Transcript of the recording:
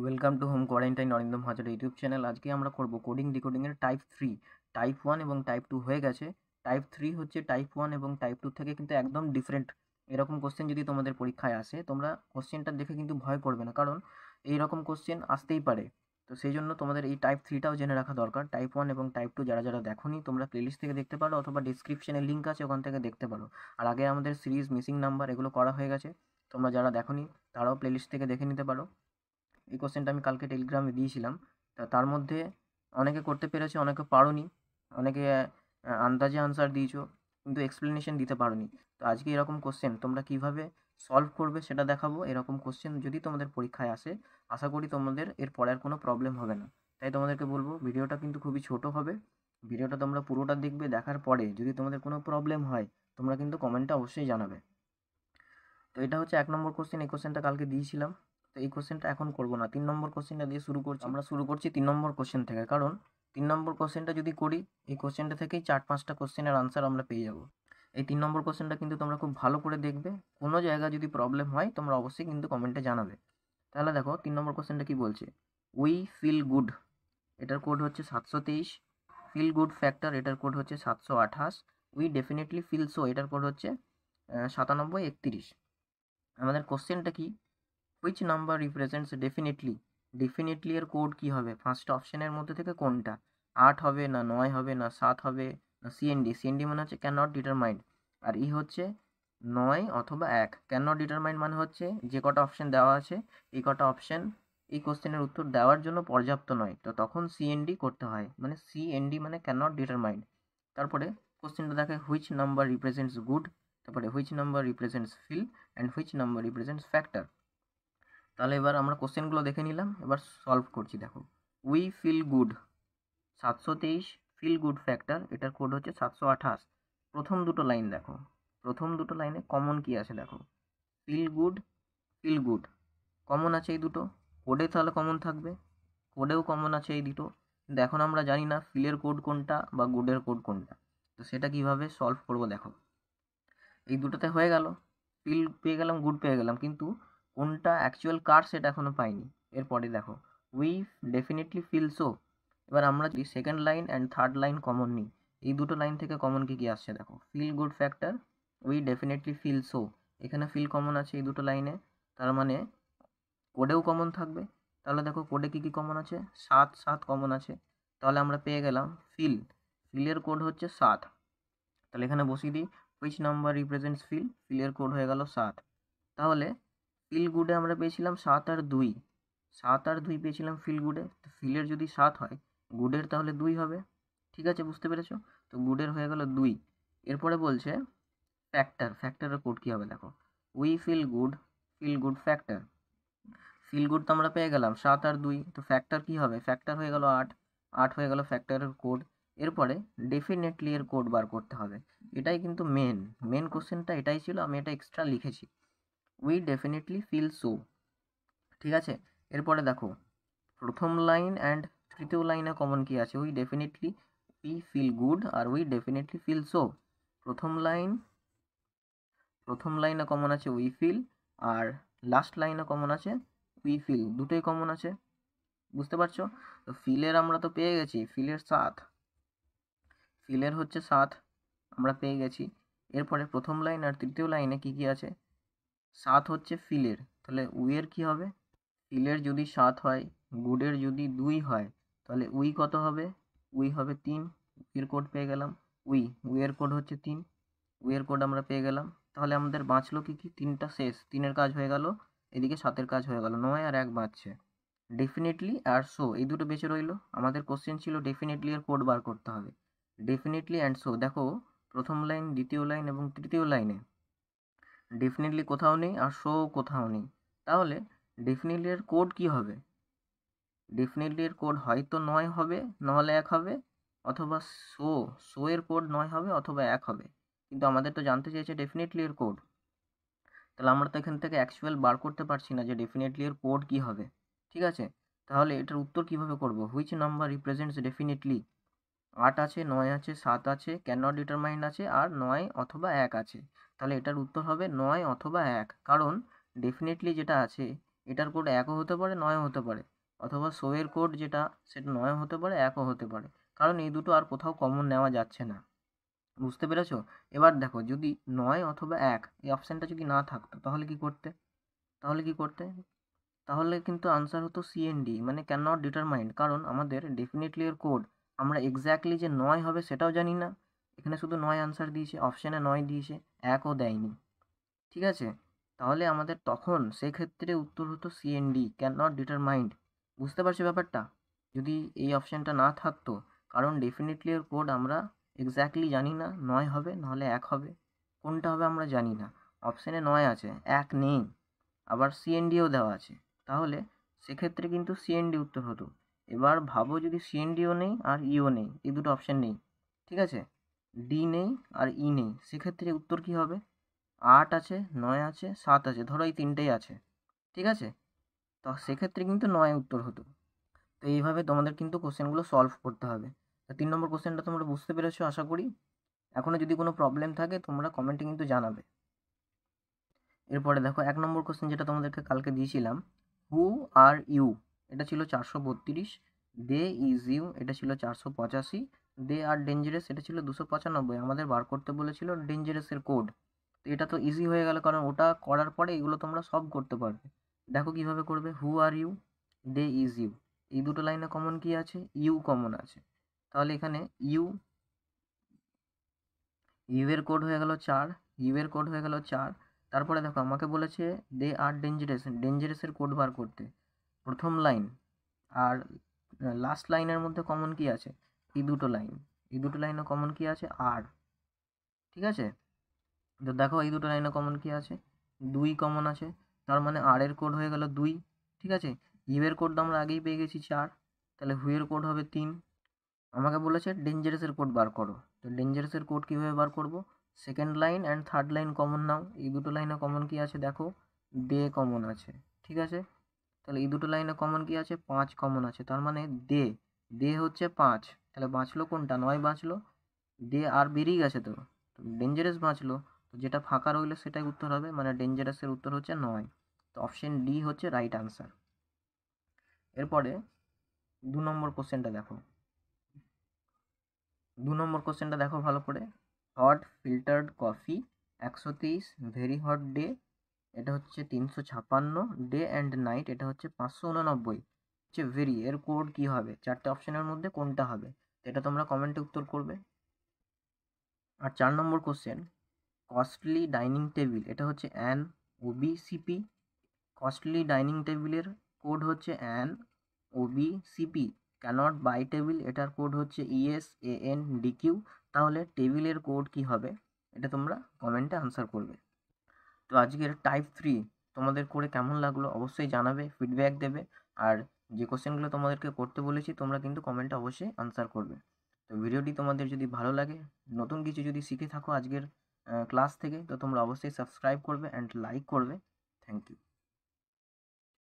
welcome to home quarantine Arindam হাজার YouTube channel আজকে আমরা করব কোডিং ডিকোডিংয়ের টাইপ থ্রি টাইপ ওয়ান এবং টাইপ টু হয়ে গেছে টাইপ থ্রি হচ্ছে টাইপ ওয়ান এবং টাইপ টু থেকে কিন্তু একদম ডিফারেন্ট এরকম কোশ্চেন যদি তোমাদের পরীক্ষায় আসে তোমরা কোশ্চেনটা দেখে কিন্তু ভয় করবে না কারণ এই রকম কোশ্চেন আসতেই পারে তো সেই জন্য তোমাদের এই টাইপ থ্রিটাও জেনে রাখা দরকার টাইপ ওয়ান এবং টাইপ টু যারা যারা দেখোনি তোমরা প্লেলিস্ট থেকে দেখতে পারো অথবা ডিসক্রিপশানে লিঙ্ক আছে ওখান থেকে দেখতে পারো আর আগে আমাদের সিরিজ মিসিং নাম্বার এগুলো করা হয়ে গেছে তোমরা যারা দেখোনি তারাও প্লেলিস্ট থেকে দেখে নিতে পারো এই কোশ্চেনটা আমি কালকে টেলিগ্রামে দিয়েছিলাম তা তার মধ্যে অনেকে করতে পেরেছে অনেকে পারোনি অনেকে আন্দাজে আনসার দিয়েছো কিন্তু এক্সপ্লেনেশন দিতে পারোনি তো আজকে এরকম কোশ্চেন তোমরা কিভাবে সলভ করবে সেটা দেখাবো এরকম কোশ্চেন যদি তোমাদের পরীক্ষায় আসে আশা করি তোমাদের এর পরে আর কোনো প্রবলেম হবে না তাই তোমাদেরকে বলবো ভিডিওটা কিন্তু খুবই ছোট হবে ভিডিওটা তোমরা পুরোটা দেখবে দেখার পরে যদি তোমাদের কোনো প্রবলেম হয় তোমরা কিন্তু কমেন্টটা অবশ্যই জানাবে তো এটা হচ্ছে এক নম্বর কোশ্চেন এই কোশ্চেনটা কালকে দিয়েছিলাম তো এই কোশ্চেনটা এখন করব না তিন নম্বর কোশ্চেনটা দিয়ে শুরু করছি আমরা শুরু করছি তিন নম্বর কোশ্চেন থেকে কারণ তিন নম্বর কোশ্চেনটা যদি করি এই কোশ্চেনটা থেকেই চার পাঁচটা কোশ্চেনের আনসার আমরা পেয়ে যাব এই তিন নম্বর কোশ্চেনটা কিন্তু তোমরা খুব ভালো করে দেখবে কোনো জায়গা যদি প্রবলেম হয় তোমরা অবশ্যই কিন্তু কমেন্টে জানাবে তাহলে দেখো তিন নম্বর কোশ্চেনটা কি বলছে উই ফিল গুড এটার কোড হচ্ছে সাতশো তেইশ ফিল গুড ফ্যাক্টর এটার কোড হচ্ছে সাতশো আঠাশ উই ডেফিনেটলি ফিল সো এটার কোড হচ্ছে সাতানব্বই একত্রিশ আমাদের কোশ্চেনটা কি which number represents definitely definitely এর কোড কী হবে ফার্স্ট অপশনের মধ্যে থেকে কোনটা আট হবে না নয় হবে না সাত হবে না সিএনডি সিএনডি মানে হচ্ছে ক্যান নট ডিটারমাইন্ড আর ই e হচ্ছে নয় অথবা এক ক্যান নট ডিটারমাইন্ড মানে হচ্ছে যে কটা অপশন দেওয়া আছে এই কটা অপশন এই কোশ্চেনের উত্তর দেওয়ার জন্য পর্যাপ্ত নয় তো তখন সিএনডি করতে হয় মানে সিএনডি মানে ক্যান নট ডিটারমাইন্ড তারপরে কোশ্চেনটা দেখে হুইচ নাম্বার রিপ্রেজেন্টস গুড তারপরে which number represents feel and which number represents factor তাহলে এবার আমরা কোশ্চেনগুলো দেখে নিলাম এবার সলভ করছি দেখো উই ফিল গুড সাতশো তেইশ ফিল গুড ফ্যাক্টর এটার কোড হচ্ছে সাতশো আঠাশ প্রথম দুটো লাইন দেখো প্রথম দুটো লাইনে কমন কি আছে দেখো feel good feel good common আছে এই দুটো কোডে তাহলে কমন থাকবে কোডেও কমন আছে এই দুটো কিন্তু এখন আমরা জানি না ফিলের কোড কোনটা বা গুডের কোড কোনটা তো সেটা কিভাবে সলভ করবো দেখো এই দুটোতে হয়ে গেল ফিল পেয়ে গেলাম গুড পেয়ে গেলাম কিন্তু কোনটা অ্যাকচুয়াল কার সেটা এখনও পাইনি এরপরে দেখো উই ডেফিনেটলি ফিল সো এবার আমরা যদি second line and third line common নিই এই দুটো লাইন থেকে কমন কী কী আসছে দেখো feel good factor we definitely feel so এখানে ফিল কমন আছে এই দুটো লাইনে তার মানে কোডেও কমন থাকবে তাহলে দেখো কোডে কী কী কমন আছে সাত সাত কমন আছে তাহলে আমরা পেয়ে গেলাম ফিল ফিলের কোড হচ্ছে সাত তাহলে এখানে বসিয়ে দিই হুইচ নাম্বার রিপ্রেজেন্টস ফিল ফিলের কোড হয়ে গেল সাত তাহলে ফিল গুডে আমরা পেয়েছিলাম সাত আর দুই সাত আর দুই পেয়েছিলাম ফিল গুডে তো ফিলের যদি সাত হয় গুডের তাহলে দুই হবে ঠিক আছে বুঝতে পেরেছো তো গুডের হয়ে গেল দুই এরপরে বলছে ফ্যাক্টর ফ্যাক্টরের কোড কী হবে দেখো we feel good feel good factor feel good তো আমরা পেয়ে গেলাম সাত আর দুই তো ফ্যাক্টর কী হবে ফ্যাক্টর হয়ে গেল আট আট হয়ে গেল ফ্যাক্টরের কোড এরপরে ডেফিনেটলি এর কোড বার করতে হবে এটাই কিন্তু মেন মেন কোশ্চেনটা এটাই ছিল আমি এটা এক্সট্রা লিখেছি উই ডেফিনেটলি ফিল সো ঠিক আছে এরপরে দেখো প্রথম লাইন অ্যান্ড তৃতীয় লাইনে কমন কি আছে we definitely we feel good আর উই ডেফিনেটলি ফিল সো প্রথম লাইন প্রথম লাইনে কমন আছে উই ফিল আর লাস্ট লাইনে কমন আছে উই ফিল দুটোই কমন আছে বুঝতে পারছো তো ফিলের আমরা তো পেয়ে গেছি ফিলের সাত ফিলের হচ্ছে সাত আমরা পেয়ে গেছি এরপরে প্রথম লাইন আর তৃতীয় লাইনে কি কি আছে সাত হচ্ছে ফিলের তাহলে উইয়ের কি হবে ফিলের যদি সাত হয় গুডের যদি দুই হয় তাহলে উই কত হবে উই হবে তিন উইয়ের কোড পেয়ে গেলাম উই উইয়ের কোড হচ্ছে তিন উইয়ের কোড আমরা পেয়ে গেলাম তাহলে আমাদের বাঁচলো কি কি তিনটা শেষ তিনের কাজ হয়ে গেল এদিকে সাতের কাজ হয়ে গেল নয় আর এক বাঁচছে ডেফিনেটলি আর শো এই দুটো বেঁচে রইলো আমাদের কোশ্চেন ছিল ডেফিনেটলি এর কোড বার করতে হবে ডেফিনেটলি অ্যান্ড শো দেখো প্রথম লাইন দ্বিতীয় লাইন এবং তৃতীয় লাইনে ডেফিনেটলি কোথাও নেই আর শো কোথাও নেই তাহলে ডেফিনেটলি এর কোড কি হবে ডেফিনেটলি এর কোড হয়তো নয় হবে নাহলে এক হবে অথবা শো শো এর কোড নয় হবে অথবা এক হবে কিন্তু আমাদের তো জানতে চেয়েছে ডেফিনেটলি এর কোড তাহলে আমরা তো এখান থেকে অ্যাকচুয়াল বার করতে পারছি না যে ডেফিনেটলি এর কোড কি হবে ঠিক আছে তাহলে এটার উত্তর কিভাবে করব হুইচ নাম্বার রিপ্রেজেন্টস ডেফিনেটলি আট আছে নয় আছে সাত আছে ক্যান নট ডিটারমাইন আছে আর নয় অথবা এক আছে তাহলে এটার উত্তর হবে নয় অথবা এক কারণ ডেফিনেটলি যেটা আছে এটার কোড একও হতে পারে নয়ও হতে পারে অথবা শোয়ের কোড যেটা সেটা নয় হতে পারে একও হতে পারে কারণ এই দুটো আর কোথাও কমন নেওয়া যাচ্ছে না বুঝতে পেরেছ এবার দেখো যদি নয় অথবা এক এই অপশানটা যদি না থাকতো তাহলে কি করতে তাহলে কি করতে তাহলে কিন্তু আনসার হতো সিএনডি মানে ক্যান নট ডিটারমাইন্ড কারণ আমাদের ডেফিনেটলি এর কোড আমরা এক্স্যাক্টলি যে নয় হবে সেটাও জানি না এখানে শুধু নয় আনসার দিয়েছে অপশানে নয় দিয়েছে একও দেয়নি ঠিক আছে তাহলে আমাদের তখন সেক্ষেত্রে উত্তর হতো সিএনডি ক্যান নট ডিটারমাইন্ড বুঝতে পারছি ব্যাপারটা যদি এই অপশানটা না থাকতো কারণ ডেফিনেটলি ওর কোড আমরা এক্স্যাক্টলি জানি না নয় হবে নাহলে এক হবে কোনটা হবে আমরা জানি না অপশানে নয় আছে এক নেই আবার সিএনডিও দেওয়া আছে তাহলে সেক্ষেত্রে কিন্তু সিএনডি উত্তর হতো এবার ভাবো যদি সিএনডিও নেই আর ইও e নেই এই দুটো অপশান নেই ঠিক আছে ডি নেই আর ই e নেই সেক্ষেত্রে উত্তর কি হবে আট আছে নয় আছে সাত আছে ধরো এই তিনটেই আছে ঠিক আছে তো সেক্ষেত্রে কিন্তু নয় উত্তর হতো তো এইভাবে তোমাদের কিন্তু কোশ্চেনগুলো সলভ করতে হবে তিন নম্বর কোশ্চেনটা তোমরা বুঝতে পেরেছো আশা করি এখনও যদি কোনো প্রবলেম থাকে তোমরা কমেন্টে কিন্তু জানাবে এরপরে দেখো এক নম্বর কোশ্চেন যেটা তোমাদেরকে কালকে দিয়েছিলাম হু আর ইউ এটা ছিল চারশো বত্রিশ দে ইজ ইউ এটা ছিল চারশো পঁচাশি দে আর ডেঞ্জারাস এটা ছিল দুশো পঁচানব্বই আমাদের বার করতে বলেছিল ডেঞ্জারাসের কোড তো এটা তো ইজি হয়ে গেল কারণ ওটা করার পরে এগুলো তোমরা সব করতে পারবে দেখো কিভাবে করবে who are you they is you এই দুটো লাইনে কমন কি আছে ইউ কমন আছে তাহলে এখানে ইউ ইউ এর কোড হয়ে গেল চার ইউ এর কোড হয়ে গেল চার তারপরে দেখো আমাকে বলেছে দে আর ডেঞ্জারাস ডেঞ্জারাসের কোড বার করতে প্রথম লাইন আর লাস্ট লাইনের মধ্যে কমন কি আছে এই দুটো লাইন এই দুটো লাইনে কমন কি আছে আর ঠিক আছে তো দেখো এই দুটো লাইনে কমন কি আছে দুই কমন আছে তার মানে আর এর কোড হয়ে গেল দুই ঠিক আছে ইউ এর কোড আমরা আগেই পেয়ে গেছি চার তাহলে হুয়ের কোড হবে তিন আমাকে বলেছে ডেঞ্জারাসের কোড বার করো তো ডেঞ্জারাসের কোড কীভাবে বার করবো second line and third line common নাও এই দুটো লাইনে কমন কি আছে দেখো দে কমন আছে ঠিক আছে তাহলে এই দুটো লাইনে কমন কি আছে পাঁচ কমন আছে তার মানে দে দে হচ্ছে পাঁচ তাহলে বাঁচলো কোনটা নয় বাঁচলো দে আর বেরিয়ে গেছে তো ডেঞ্জারাস বাঁচলো তো যেটা ফাঁকা রইলো সেটাই উত্তর হবে মানে ডেঞ্জারাসের উত্তর হচ্ছে নয় তো অপশান ডি হচ্ছে রাইট আনসার এরপরে দু নম্বর কোশ্চেনটা দেখো দু নম্বর কোশ্চেনটা দেখো ভালো করে হট ফিল্টার্ড কফি একশো তেইশ ভেরি হট ডে এটা হচ্ছে তিনশো ছাপান্ন ডে অ্যান্ড নাইট এটা হচ্ছে পাঁচশো উননব্বই হচ্ছে ভেরি এর কোড কি হবে চারটে অপশনের মধ্যে কোনটা হবে এটা তোমরা কমেন্টে উত্তর করবে আর চার নম্বর কোশ্চেন কস্টলি ডাইনিং টেবিল এটা হচ্ছে N O CP costly dining টেবিলের কোড হচ্ছে N O CP cannot buy table এটার কোড হচ্ছে ইএস এ এন ডিকিউ তাহলে টেবিলের কোড কি হবে এটা তোমরা কমেন্টে আনসার করবে তো আজকের টাইপ থ্রি তোমাদের করে কেমন লাগলো অবশ্যই জানাবে ফিডব্যাক দেবে আর যে কোশ্চেনগুলো তোমাদেরকে করতে বলেছি তোমরা কিন্তু কমেন্টে অবশ্যই আনসার করবে তো ভিডিওটি তোমাদের যদি ভালো লাগে নতুন কিছু যদি শিখে থাকো আজকের ক্লাস থেকে তো তোমরা অবশ্যই সাবস্ক্রাইব করবে অ্যান্ড লাইক করবে থ্যাংক ইউ